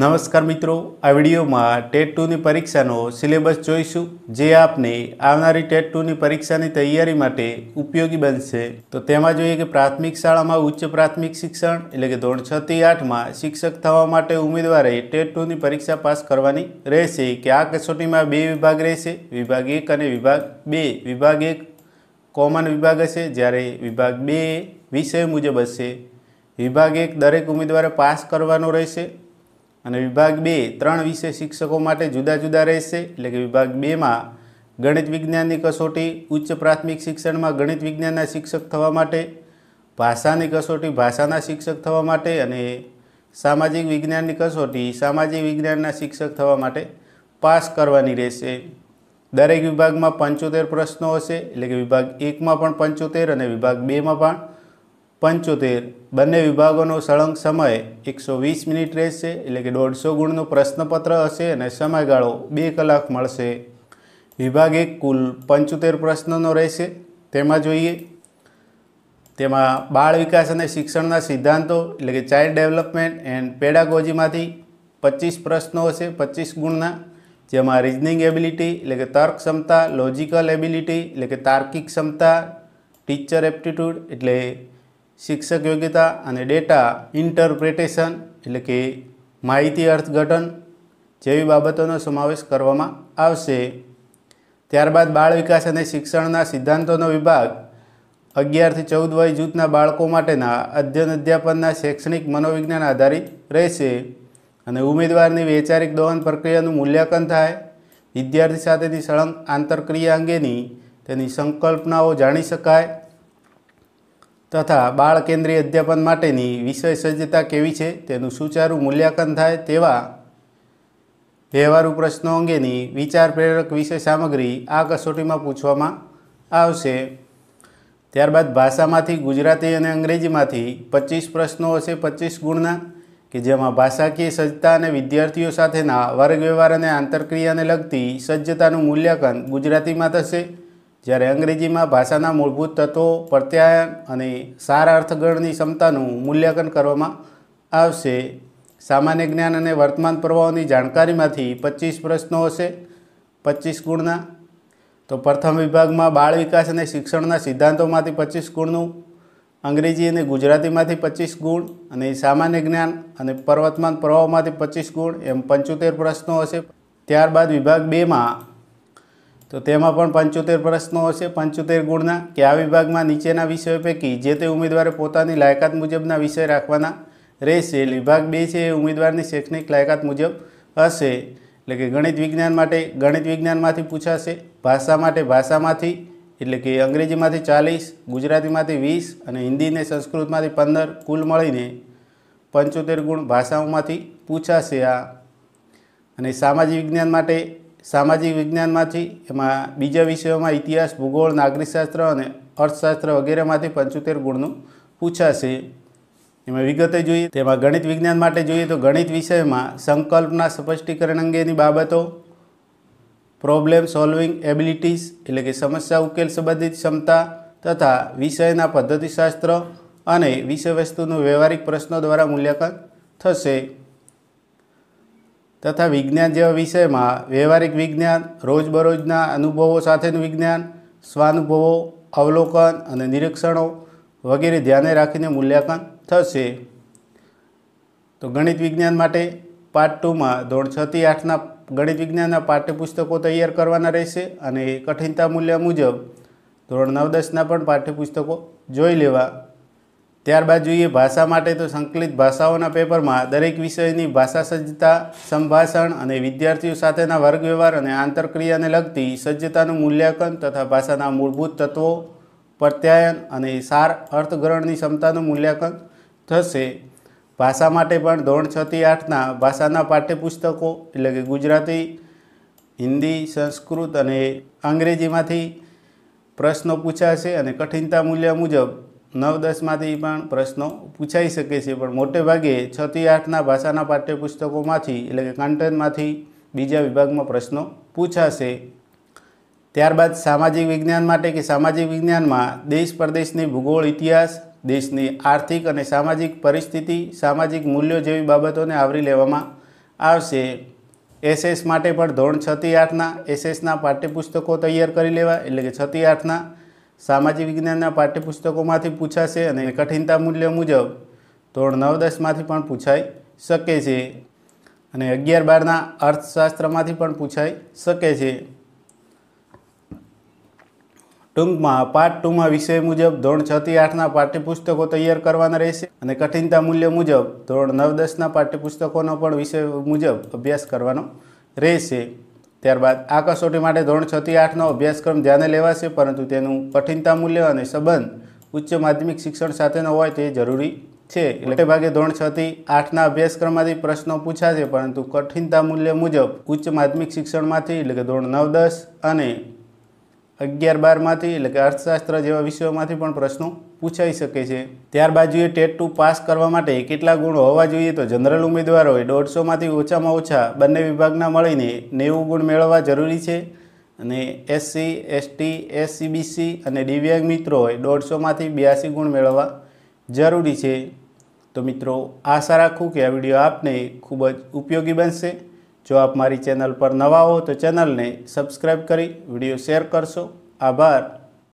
નમસ્કાર મિત્રો આ વિડીયોમાં ટેટ ટુની પરીક્ષાનો સિલેબસ જોઈશું જે આપને આવનારી ટેટ ટુની પરીક્ષાની તૈયારી માટે ઉપયોગી બનશે તો તેમાં જોઈએ કે પ્રાથમિક શાળામાં ઉચ્ચ પ્રાથમિક શિક્ષણ એટલે કે ધોરણ છ આઠમાં શિક્ષક થવા માટે ઉમેદવારે ટેટ ટુની પરીક્ષા પાસ કરવાની રહેશે કે આ કસોટીમાં બે વિભાગ રહેશે વિભાગ એક અને વિભાગ બે વિભાગ એક કોમન વિભાગ હશે જ્યારે વિભાગ બે વિષય મુજબ હશે વિભાગ એક દરેક ઉમેદવારે પાસ કરવાનો રહેશે અને વિભાગ બે ત્રણ વિષય શિક્ષકો માટે જુદા જુદા રહેશે એટલે કે વિભાગ બેમાં ગણિત વિજ્ઞાનની કસોટી ઉચ્ચ પ્રાથમિક શિક્ષણમાં ગણિત વિજ્ઞાનના શિક્ષક થવા માટે ભાષાની કસોટી ભાષાના શિક્ષક થવા માટે અને સામાજિક વિજ્ઞાનની કસોટી સામાજિક વિજ્ઞાનના શિક્ષક થવા માટે પાસ કરવાની રહેશે દરેક વિભાગમાં પંચોતેર પ્રશ્નો હશે એટલે કે વિભાગ એકમાં પણ પંચોતેર અને વિભાગ બેમાં પણ પંચોતેર બંને વિભાગોનો સળંગ સમય એકસો વીસ મિનિટ રહેશે એટલે કે દોઢસો ગુણનો પ્રશ્નપત્ર હશે અને સમયગાળો બે કલાક મળશે વિભાગ એક કુલ પંચોતેર પ્રશ્નનો રહેશે તેમાં જોઈએ તેમાં બાળ વિકાસ અને શિક્ષણના સિદ્ધાંતો એટલે કે ચાઇલ્ડ ડેવલપમેન્ટ એન્ડ પેડાગોજીમાંથી પચીસ પ્રશ્નો હશે પચીસ ગુણના જેમાં રિઝનિંગ એબિલિટી એટલે કે તર્ક ક્ષમતા લોજિકલ એબિલિટી એટલે કે તાર્કિક ક્ષમતા ટીચર એપ્ટિટ્યૂડ એટલે શિક્ષક યોગ્યતા અને ડેટા ઇન્ટરપ્રિટેશન એટલે કે માહિતી અર્થઘટન જેવી બાબતોનો સમાવેશ કરવામાં આવશે ત્યારબાદ બાળ વિકાસ અને શિક્ષણના સિદ્ધાંતોનો વિભાગ અગિયારથી ચૌદ વય જૂથના બાળકો માટેના અધ્યયન અધ્યાપનના શૈક્ષણિક મનોવિજ્ઞાન આધારિત રહેશે અને ઉમેદવારની વૈચારિક દોહન પ્રક્રિયાનું મૂલ્યાંકન થાય વિદ્યાર્થી સાથેની સળંગ આંતરક્રિયા અંગેની તેની સંકલ્પનાઓ જાણી શકાય તથા બાળ કેન્દ્રીય અધ્યાપન માટેની વિષય સજ્જતા કેવી છે તેનું સુચારું મૂલ્યાંકન થાય તેવા વ્યવહારુ પ્રશ્નો અંગેની વિચાર પ્રેરક વિષય સામગ્રી આ કસોટીમાં પૂછવામાં આવશે ત્યારબાદ ભાષામાંથી ગુજરાતી અને અંગ્રેજીમાંથી પચીસ પ્રશ્નો હશે પચીસ ગુણના કે જેમાં ભાષાકીય સજ્જતા અને વિદ્યાર્થીઓ સાથેના વર્ગ વ્યવહાર અને આંતરક્રિયાને લગતી સજ્જતાનું મૂલ્યાંકન ગુજરાતીમાં થશે જ્યારે અંગ્રેજીમાં ભાષાના મૂળભૂત તત્વો પ્રત્યાયન અને સારા અર્થગણની ક્ષમતાનું મૂલ્યાંકન કરવામાં આવશે સામાન્ય જ્ઞાન અને વર્તમાન પ્રવાહોની જાણકારીમાંથી પચીસ પ્રશ્નો હશે પચીસ ગુણના તો પ્રથમ વિભાગમાં બાળ વિકાસ અને શિક્ષણના સિદ્ધાંતોમાંથી પચીસ ગુણનું અંગ્રેજી અને ગુજરાતીમાંથી પચીસ ગુણ અને સામાન્ય જ્ઞાન અને પર્વતમાન પ્રવાહોમાંથી પચીસ ગુણ એમ પંચોતેર પ્રશ્નો હશે ત્યારબાદ વિભાગ બેમાં તો તેમાં પણ પંચોતેર પ્રશ્નો હશે પંચોતેર ગુણના કે આ વિભાગમાં નીચેના વિષયો પૈકી જે તે ઉમેદવારે પોતાની લાયકાત મુજબના વિષય રાખવાના રહેશે વિભાગ બે છે એ ઉમેદવારની શૈક્ષણિક લાયકાત મુજબ હશે એટલે કે ગણિત વિજ્ઞાન માટે ગણિત વિજ્ઞાનમાંથી પૂછાશે ભાષા માટે ભાષામાંથી એટલે કે અંગ્રેજીમાંથી ચાલીસ ગુજરાતીમાંથી વીસ અને હિન્દીને સંસ્કૃતમાંથી પંદર કુલ મળીને પંચોતેર ગુણ ભાષાઓમાંથી પૂછાશે આ અને સામાજિક વિજ્ઞાન માટે સામાજિક વિજ્ઞાનમાંથી એમાં બીજા વિષયોમાં ઇતિહાસ ભૂગોળ નાગરિકશાસ્ત્ર અને અર્થશાસ્ત્ર વગેરેમાંથી પંચોતેર ગુણનું પૂછાશે એમાં વિગતે જોઈએ તેમાં ગણિત વિજ્ઞાન માટે જોઈએ તો ગણિત વિષયમાં સંકલ્પના સ્પષ્ટીકરણ અંગેની બાબતો પ્રોબ્લેમ સોલ્વિંગ એબિલિટીસ એટલે કે સમસ્યા ઉકેલ સંબંધિત ક્ષમતા તથા વિષયના પદ્ધતિશાસ્ત્ર અને વિષયવસ્તુનું વ્યવહારિક પ્રશ્નો દ્વારા મૂલ્યાંકન થશે તથા વિજ્ઞાન જેવા વિષયમાં વ્યવહારિક વિજ્ઞાન રોજબરોજના અનુભવો સાથેનું વિજ્ઞાન સ્વાનુભવો અવલોકન અને નિરીક્ષણો વગેરે ધ્યાને રાખીને મૂલ્યાંકન થશે તો ગણિત વિજ્ઞાન માટે પાર્ટ ટુમાં ધોરણ છથી આઠના ગણિત વિજ્ઞાનના પાઠ્યપુસ્તકો તૈયાર કરવાના રહેશે અને કઠિનતા મૂલ્ય મુજબ ધોરણ નવ દસના પણ પાઠ્યપુસ્તકો જોઈ લેવા ત્યારબાદ જોઈએ ભાષા માટે તો સંકલિત ભાષાઓના પેપરમાં દરેક વિષયની ભાષા સજ્જતા સંભાષણ અને વિદ્યાર્થીઓ સાથેના વર્ગવ્યવહાર અને આંતરક્રિયાને લગતી સજ્જતાનું મૂલ્યાંકન તથા ભાષાના મૂળભૂત તત્વો પ્રત્યાયન અને સાર અર્થગ્રહણની ક્ષમતાનું મૂલ્યાંકન થશે ભાષા માટે પણ ધોરણ છ આઠના ભાષાના પાઠ્યપુસ્તકો એટલે કે ગુજરાતી હિન્દી સંસ્કૃત અને અંગ્રેજીમાંથી પ્રશ્નો પૂછાશે અને કઠિનતા મૂલ્ય મુજબ નવ દસમાંથી પણ પ્રશ્નો પૂછાઈ શકે છે પણ મોટે ભાગે છથી આઠના ભાષાના પાઠ્યપુસ્તકોમાંથી એટલે કે કન્ટેન્ટમાંથી બીજા વિભાગમાં પ્રશ્નો પૂછાશે ત્યારબાદ સામાજિક વિજ્ઞાન માટે કે સામાજિક વિજ્ઞાનમાં દેશ પ્રદેશની ભૂગોળ ઇતિહાસ દેશની આર્થિક અને સામાજિક પરિસ્થિતિ સામાજિક મૂલ્યો જેવી બાબતોને આવરી લેવામાં આવશે એસએસ માટે પણ ધોરણ છથી આઠના એસએસના પાઠ્યપુસ્તકો તૈયાર કરી લેવા એટલે કે છથી આઠના સામાજિક વિજ્ઞાનના પાઠ્યપુસ્તકોમાંથી પૂછાશે અને કઠિનતા મૂલ્ય મુજબ ધોરણ નવ દસમાંથી પણ પૂછાઈ શકે છે અને અગિયાર બારના અર્થશાસ્ત્રમાંથી પણ પૂછાઈ શકે છે ટૂંકમાં પાઠ ટુમાં વિષય મુજબ ધોરણ છ આઠના પાઠ્યપુસ્તકો તૈયાર કરવાના રહેશે અને કઠિનતા મૂલ્ય મુજબ ધોરણ નવ દસના પાઠ્યપુસ્તકોનો પણ વિષય મુજબ અભ્યાસ કરવાનો રહેશે ત્યારબાદ આ કસોટી માટે ધોરણ છ થી આઠનો અભ્યાસક્રમ ધ્યાને લેવાશે પરંતુ તેનું કઠિનતા મૂલ્ય અને સંબંધ ઉચ્ચ માધ્યમિક શિક્ષણ સાથેનો હોય તે જરૂરી છે મોટે ભાગે ધોરણ છ થી આઠના અભ્યાસક્રમમાંથી પ્રશ્નો પૂછાશે પરંતુ કઠિનતા મૂલ્ય મુજબ ઉચ્ચ માધ્યમિક શિક્ષણમાંથી એટલે કે ધોરણ નવ દસ અને અગિયાર બારમાંથી એટલે કે અર્થશાસ્ત્ર જેવા વિષયોમાંથી પણ પ્રશ્નો પૂછાઈ શકે છે ત્યારબાદ જોઈએ ટેટ ટુ પાસ કરવા માટે કેટલા ગુણ હોવા જોઈએ તો જનરલ ઉમેદવારોએ દોઢસોમાંથી ઓછામાં ઓછા બંને વિભાગના મળીને નેવું ગુણ મેળવવા જરૂરી છે અને એસસી એસટી એસસીબીસી અને દિવ્યાંગ મિત્રોએ દોઢસોમાંથી બ્યાસી ગુણ મેળવવા જરૂરી છે તો મિત્રો આશા રાખું કે આ વિડીયો આપને ખૂબ જ ઉપયોગી બનશે જો આપ મારી ચેનલ પર નવા હો તો ચેનલને સબસ્ક્રાઈબ કરી વિડીયો શેર કરશો આભાર